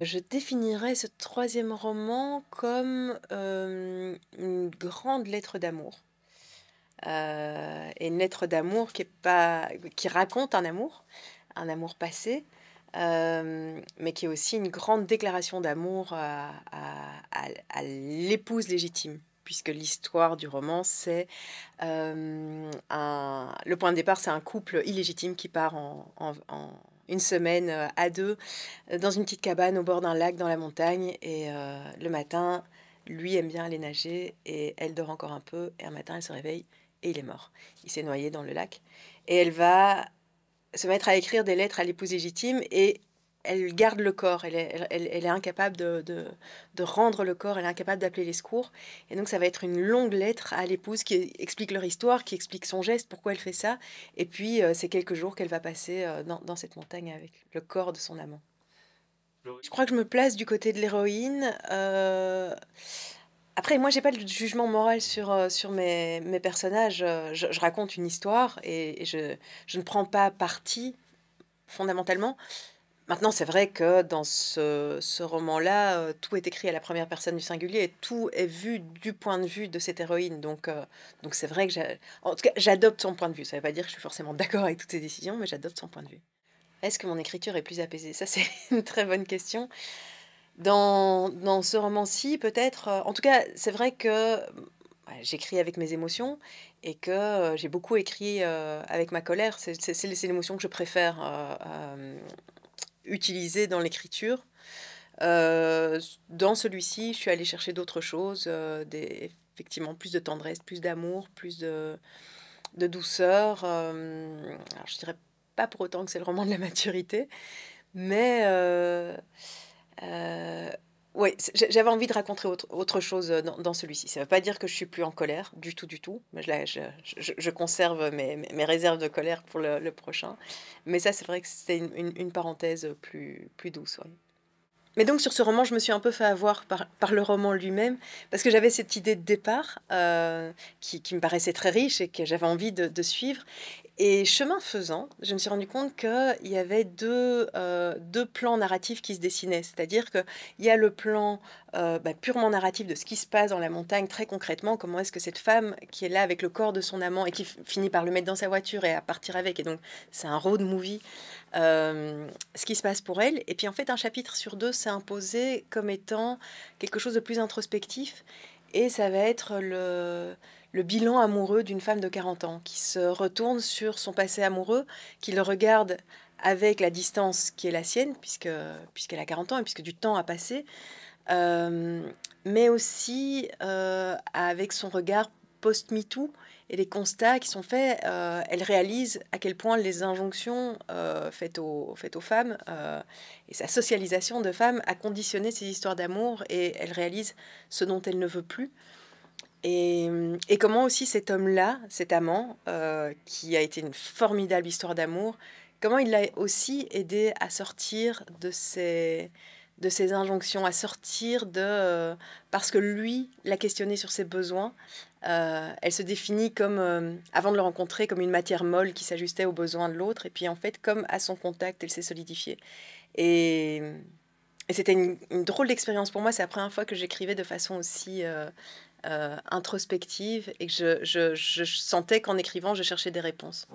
Je définirais ce troisième roman comme euh, une grande lettre d'amour. Euh, et une lettre d'amour qui, qui raconte un amour, un amour passé, euh, mais qui est aussi une grande déclaration d'amour à, l'épouse légitime, puisque l'histoire du roman, c'est le point de départ, c'est un couple illégitime qui part en, une semaine euh, à deux euh, dans une petite cabane au bord d'un lac dans la montagne. Et euh, le matin, lui aime bien aller nager et elle dort encore un peu. Et un matin, elle se réveille et il est mort. Il s'est noyé dans le lac. Et elle va se mettre à écrire des lettres à l'épouse légitime et elle garde le corps, elle est, incapable de, rendre le corps, elle est incapable d'appeler les secours. Et donc ça va être une longue lettre à l'épouse qui explique leur histoire, qui explique son geste, pourquoi elle fait ça. Et puis euh, c'est quelques jours qu'elle va passer euh, dans, cette montagne avec le corps de son amant. Je crois que je me place du côté de l'héroïne. Euh, après, moi, j'ai pas de jugement moral sur, sur mes, personnages. Je, raconte une histoire et, je, je ne prends pas parti fondamentalement. Maintenant, c'est vrai que dans ce, roman-là, euh, tout est écrit à la première personne du singulier et tout est vu du point de vue de cette héroïne. Donc, euh, donc c'est vrai que j'adopte son point de vue. Ça ne veut pas dire que je suis forcément d'accord avec toutes ses décisions, mais j'adopte son point de vue. Est-ce que mon écriture est plus apaisée Ça, c'est une très bonne question. Dans, dans ce roman-ci, peut-être. Euh, en tout cas, c'est vrai que j'écris avec mes émotions et que j'ai beaucoup écrit avec ma colère. C'est l'émotion que je préfère euh, utilisé dans l'écriture. Euh, dans celui-ci, je suis allée chercher d'autres choses, euh, effectivement plus de tendresse, plus d'amour, plus de, douceur. Euh, alors je dirais pas pour autant que c'est le roman de la maturité, mais oui, j'avais envie de raconter autre, autre chose euh, dans, celui-ci. Ça ne veut pas dire que je suis plus en colère, du tout, du tout. Je, je, conserve mes, mes, réserves de colère pour le, prochain. Mais ça, c'est vrai que c'était une, une, parenthèse plus, plus douce. Mais donc sur ce roman, je me suis un peu fait avoir par, par le roman lui-même, parce que j'avais cette idée de départ euh, qui, qui, me paraissait très riche et que j'avais envie de, de suivre. Et chemin faisant, je me suis rendu compte qu'il y avait deux, euh, deux, plans narratifs qui se dessinaient. C'est-à-dire qu'il y a le plan euh, bah, purement narratif de ce qui se passe dans la montagne, très concrètement, comment est-ce que cette femme qui est là avec le corps de son amant et qui finit par le mettre dans sa voiture et à partir avec, et donc c'est un road movie, euh, ce qui se passe pour elle. Et puis en fait, un chapitre sur deux s'est imposé comme étant quelque chose de plus introspectif. Et ça va être le le bilan amoureux d'une femme de 40 ans qui se retourne sur son passé amoureux, qui le regarde avec la distance qui est la sienne, puisque puisqu'elle a 40 ans et puisque du temps a passé, euh, mais aussi euh, avec son regard post-MeToo et les constats qui sont faits, euh, elle réalise à quel point les injonctions faites, aux, faites aux femmes et sa socialisation de femmes a conditionné ses histoires d'amour et elle réalise ce dont elle ne veut plus. Hum, et, comment aussi cet homme-là, cet amant, euh, qui a été une formidable histoire d'amour, comment il l'a aussi aidé à sortir de ses, de ses injonctions, à sortir de... Euh, parce que lui l'a questionné sur ses besoins. Euh, elle se définit comme, avant de le rencontrer, comme une matière molle qui s'ajustait aux besoins de l'autre. Et puis en fait, comme à son contact, elle s'est solidifiée. Et, hum, c'était une, une, drôle d'expérience pour moi. C'est la première fois que j'écrivais de façon aussi euh, introspective et que je, je, je sentais qu'en écrivant, je cherchais des réponses.